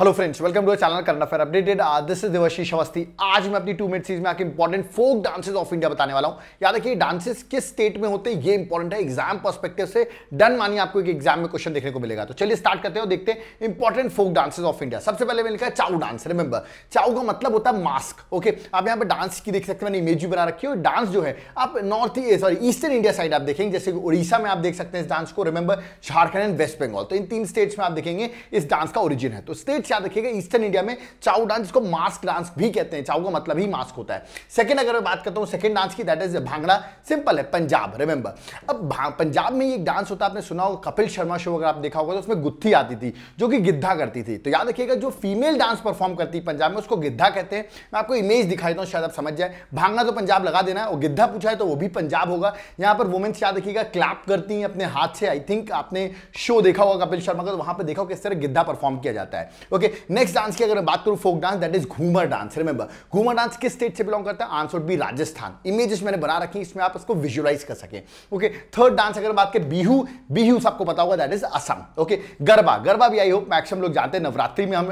Hello friends welcome to channel current affair updated this is Devashish Awasthi आज मैं अपनी two minute series में आपके important folk dances of India बताने वाला हूं याद रखिए डांसेस किस स्टेट में होते हैं ये इंपॉर्टेंट है एग्जाम पर्सपेक्टिव से डन मानिए आपको एक एग्जाम में क्वेश्चन देखने को मिलेगा तो चलिए स्टार्ट करते हो देखते हैं important folk dances of India सबसे पहले मैंने लिखा चाउ डांस रिमेंबर चाउ का मतलब होता है मास्क ओके आप यहाँ पर डांस की देख सकते हैं मैंने इमेज भी बना रखी है और डांस जो है आप north sorry eastern India side आप देखेंगे जैसे कि उड़ीसा में आप देख सकते हैं इस डांस को रिमेंबर झारखंड एंड वेस्ट बंगाल तो इन तीन स्टेट्स में आप देखेंगे इस डांस का ओरिजिन है तो स्टेट डांस याद रखिएगा ईस्टर्न इंडिया में चाउ डांस जिसको मास्क डांस भी कहते हैं चाउ का मतलब ही मास्क होता है सेकंड अगर मैं बात करता हूँ सेकंड डांस की दैट इज भांगड़ा सिंपल है पंजाब रिमेंबर अब पंजाब में एक डांस होता है आपने सुना होगा कपिल शर्मा शो अगर आप देखा होगा तो उसमें गुत्थी आती थी जो कि गिद्धा करती थी तो याद रखिएगा जो फीमेल डांस परफॉर्म करती है पंजाब में उसको गिद्धा कहते हैं मैं आपको इमेज दिखा देता हूँ शायद आप समझ जाए भांगना तो पंजाब लगा देना है और गिद्धा पूछा है तो वो भी पंजाब होगा यहाँ पर वुमेन्स याद रखिएगा क्लैप करती हैं अपने हाथ से आई थिंक आपने शो देखा होगा कपिल शर्मा का तो वहाँ पर देखा किस तरह गिद्धा परफॉर्म किया जाता है ओके नेक्स्ट डांस की अगर बात करूं folk dance that is Ghoomar dance remember Ghoomar dance किस स्टेट से बिलोंग करता है आंसर बी राजस्थान इमेजेस मैंने बना रखी इसमें आप इसको विजुअलाइज कर सके ओके थर्ड डांस अगर बात करें बिहू बिहू सबको पता होगा that is Assam okay garba garba भी आई होप मैक्सिमम लोग जानते हैं नवरात्रि में हम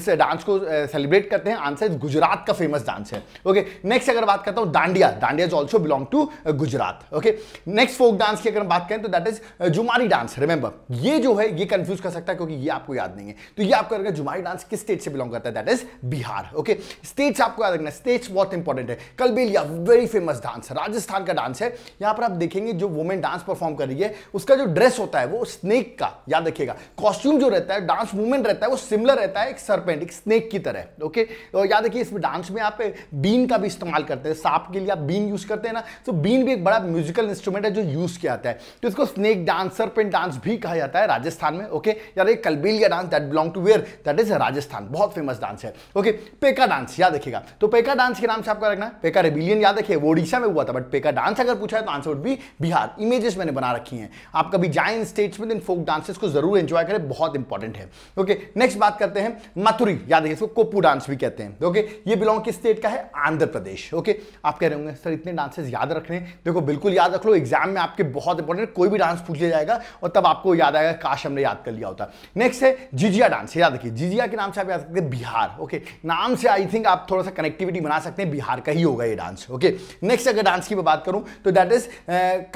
इस डांस को सेलिब्रेट करते हैं आंसर गुजरात का फेमस डांस है ओके नेक्स्ट अगर बात करता हूँ dandiya dandiya is also belong to Gujarat okay next folk dance की अगर बात करें तो that is Jhumari dance remember ये जो है ये कंफ्यूज कर सकता है क्योंकि ये आपको याद नहीं है तो ये आपको झुमारी डांस किस स्टेट से बिलोंग करता है that is Bihar okay states आपको याद रखना स्टेट्स बहुत इंपॉर्टेंट है Kalbelia very famous dance Rajasthan का डांस है यहां पर आप देखेंगे जो वुमेन डांस परफॉर्म कर रही है उसका जो ड्रेस होता है वो स्नेक का याद रखिएगा कॉस्ट्यूम जो रहता है डांस मूवमेंट रहता है वो सिमिलर रहता है एक सरपेंट एक स्नेक की तरह ओके और तो याद रखिए इसमें डांस में आप बीन का भी इस्तेमाल करते हैं सांप के लिए आप बीन यूज करते हैं ना तो बीन भी एक बड़ा म्यूजिकल इंस्ट्रूमेंट है जो यूज किया जाता है तो इसको स्नेक डांस सरपेंट डांस भी कहा जाता है राजस्थान में ओके याद ये Kalbelia dance that belong to where that that is Rajasthan बहुत फेमस डांस है ओके पेका डांस याद रखिएगा तो पेका डांस के नाम से आपको रखना है पेका रेबिलियन याद रखिए वो उड़ीसा में हुआ था बट पेका डांस अगर पूछा है तो आंसर वुड भी बिहार इमेजेस मैंने बना रखी हैं आप कभी जाए इन स्टेट्स में इन फोक डांसेस को जरूर एंजॉय करें बहुत इंपॉर्टेंट है ओके नेक्स्ट बात करते हैं मथुरी याद रखिए इसको कोपू डांस भी कहते हैं ओके ये बिलोंग किस स्टेट का है आंध्र प्रदेश ओके आप कह रहे होंगे सर इतने डांसेस याद रखने देखो बिल्कुल याद रख लो एग्जाम में आपके बहुत इंपॉर्टेंट कोई भी डांस पूछ लिया जाएगा और तब आपको याद आएगा काश हमने याद कर लिया होता नेक्स्ट है जिजिया डांस याद रखिए जीजिया के नाम से आप याद सकते हैं बिहार ओके नाम से आई थिंक आप थोड़ा सा कनेक्टिविटी बना सकते हैं बिहार का ही होगा ये डांस ओके नेक्स्ट अगर डांस की मैं बात करूं तो दैट इज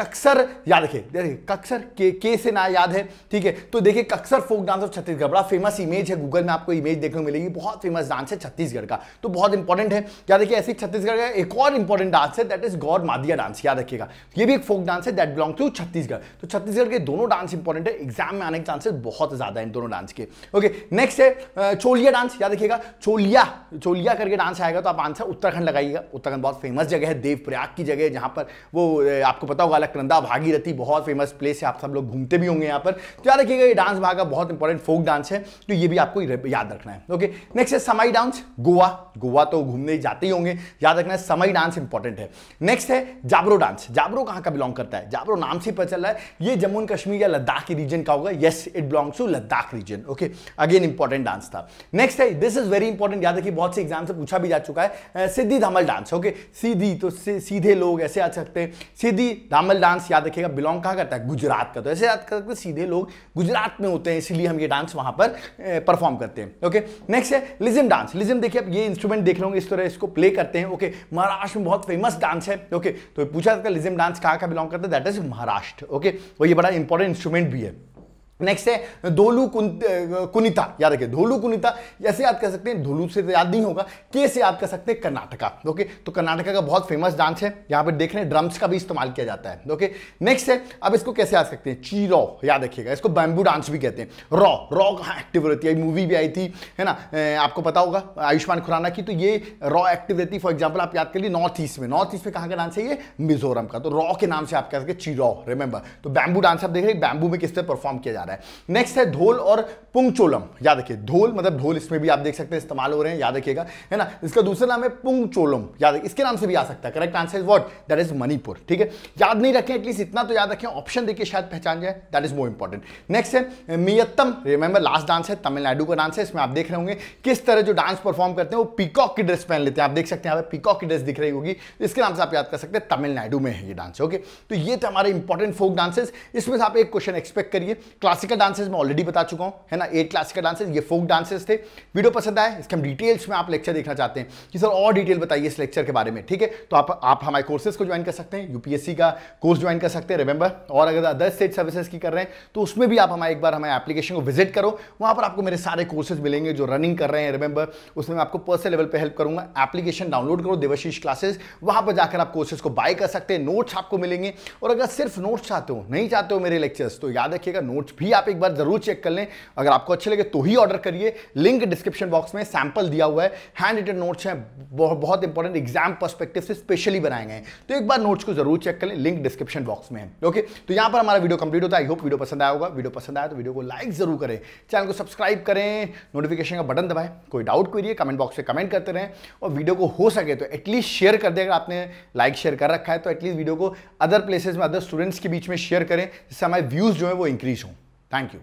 कक्सर याद रखे देखिए कक्सर के के से ना याद है ठीक है तो देखिए Kaksar folk dance of Chhattisgarh बड़ा फेमस इमेज है गूगल में आपको इमेज देखने को मिलेगी बहुत फेमस डांस है छत्तीसगढ़ का तो बहुत इंपॉर्टेंट है याद रखिए ऐसे छत्तीसगढ़ का एक और इंपॉर्टेंट डांस है that is Gaur Madia dance याद रखिएगा ये भी एक फोक डांस है दैट बिलोंग टू छत्तीसगढ़ तो छत्तीसगढ़ के दोनों डांस इंपॉर्टेंट है एग्जाम में आने के चांसेस बहुत ज्यादा है इन दोनों डांस के ओके नेक्स्ट है चोलिया डांस याद रखिएगा चोलिया चोलिया करके डांस आएगा तो आप आंसर उत्तराखंड लगाइएगा उत्तराखंड बहुत फेमस जगह है देवप्रयाग की जगह जहाँ पर वो आपको पता होगा अलकनंदा भागीरथी बहुत फेमस प्लेस है आप सब लोग घूमते भी होंगे यहाँ पर तो याद रखिएगा ये डांस भाग बहुत इंपॉर्टेंट फोक डांस है तो ये भी आपको याद रखना है ओके नेक्स्ट है समाई डांस गोवा गोवा तो घूमने जाते ही होंगे याद रखना है समाई डांस इंपॉर्टेंट है नेक्स्ट है जाबरो डांस जाबरो कहाँ का बिलोंग करता है जाबरो नाम से पता चल रहा है ये जम्मू कश्मीर या लद्दाख के रीजन का होगा yes it belongs to Ladakh region okay again important important dance था नेक्स्ट है दिस इज वेरी इंपॉर्टेंट याद रखिए बहुत से एग्जाम से पूछा भी जा चुका है सिद्धि धामल डांस ओके सीधी तो सीधे लोग ऐसे आ सकते हैं सीधी धामल डांस याद रखिएगा बिलोंग कहाँ करता है गुजरात का तो ऐसे याद करते सीधे लोग गुजरात में होते हैं इसीलिए हम ये डांस वहां पर परफॉर्म करते हैं ओके नेक्स्ट है लिजिम डांस लिजिम देखिए आप ये इंस्ट्रूमेंट देख लो इस तरह इसको प्ले करते हैं ओके महाराष्ट्र में बहुत फेमस डांस है ओके तो पूछा जाता है लिजिम डांस कहाँ का बिलोंग करता है दैट इज महाराष्ट्र ओके वो तो ये बड़ा इंपॉर्टेंट इंस्ट्रूमेंट भी है नेक्स्ट है धोलू कुनिता याद रखिए धोलू कुनिता जैसे याद कर सकते हैं धोलू से तो याद नहीं होगा के से याद कर सकते हैं कर्नाटका ओके तो कर्नाटका का बहुत फेमस डांस है यहाँ पे देख रहे हैं ड्रम्स का भी इस्तेमाल किया जाता है ओके नेक्स्ट है अब इसको कैसे याद सकते हैं ची रॉ याद रखिएगा इसको बैम्बू डांस भी कहते हैं रॉ रॉ कहाँ एक्टिव रहती है मूवी भी आई थी है ना आपको पता होगा आयुष्मान खुराना की तो ये रॉ एक्टिव रहती है फॉर एग्जाम्पल आप याद कर लिए नॉर्थ ईस्ट में नॉर्थ ईस्ट में कहाँ का डांस है ये मिजोरम का तो रॉ के नाम से आप कह सकते ची रॉ रिमेंबर तो बैम्बू डांस आप देख रहे हैं बैम्बू में किस तरह परफॉर्म किया जा है रहा है नेक्स्ट है धोल और पुंगचोलम याद रखिए धोल मतलब ढोल इसमें भी आप देख सकते हैं इस्तेमाल हो रहे हैं याद रखिएगा है ना इसका दूसरा नाम है पुंगचोलम याद इसके नाम से भी आ सकता है correct answer is what that is Manipur ठीक है याद नहीं रखें एटलीस्ट इतना तो याद रखें ऑप्शन देखिए शायद पहचान जाए that is more important next है मियत्तम रिमेंबर लास्ट डांस है तमिलनाडु का डांस है इसमें आप देख रहे होंगे किस तरह जो डांस परफॉर्म करते हैं वो पीकॉक की ड्रेस पहन लेते हैं आप देख सकते हैं पीकॉक की ड्रेस दिख रही होगी इसके नाम से आप याद कर सकते हैं तमिलनाडु में है ये डांस ओके तो ये थे हमारे इंपॉर्टेंट फोक डांसेस इसमें से आप एक क्वेश्चन एक्सपेक्ट करिए क्लास क्लासिकल डांसेस मैं ऑलरेडी बता चुका हूँ है ना एट क्लासिकल डांसेस ये फोक डांसेस थे वीडियो पसंद आए इसके हम डिटेल्स में आप लेक्चर देखना चाहते हैं कि सर और डिटेल बताइए इस लेक्चर के बारे में ठीक है तो आप आप हमारे कोर्सेज को ज्वाइन कर सकते हैं यूपीएससी का कोर्स ज्वाइन कर सकते हैं रिमेंबर और अगर अदर स्टेट सर्विसेज की कर रहे हैं तो उसमें भी आप हमारे एक बार हमारे एप्लीकेशन को विजिट करो वहाँ पर आपको मेरे सारे कोर्सेज मिलेंगे जो रनिंग कर रहे हैं रिमेंबर उसमें मैं आपको पर्सनल लेवल पर हेल्प करूँगा एप्लीकेशन डाउनलोड करो देवशीष क्लासेस वहाँ पर जाकर आप कोर्सेज को बाय कर सकते हैं नोट्स आपको मिलेंगे और अगर सिर्फ नोट्स चाहते हो नहीं चाहते हो मेरे लेक्चर्स तो याद रखिएगा नोट्स भी भी आप एक बार जरूर चेक कर लें अगर आपको अच्छे लगे तो ही ऑर्डर करिए लिंक डिस्क्रिप्शन बॉक्स में सैंपल दिया हुआ है हैंड रिटन नोट्स हैं बहुत इंपॉर्टेंट एग्जाम परस्पेक्टिव से स्पेशली बनाए गए तो एक बार नोट्स को जरूर चेक कर लें लिंक डिस्क्रिप्शन बॉक्स में है ओके तो यहाँ पर हमारा वीडियो कंप्लीट होता है आई होप वीडियो पसंद आया होगा वीडियो पसंद आया तो वीडियो को लाइक जरूर करें चैनल को सब्सक्राइब करें नोटिफिकेशन का बटन दबाएं कोई डाउट कोई कमेंट बॉक्स में कमेंट करते रहें और वीडियो को हो सके तो एटलीस्ट शेयर कर दे अगर आपने लाइक शेयर कर रखा है तो एटलीस्ट वीडियो को अदर प्लेसेस में अदर स्टूडेंट्स के बीच में शेयर करें जिससे हमारे व्यूज़ जो है वो इंक्रीज हों Thank you.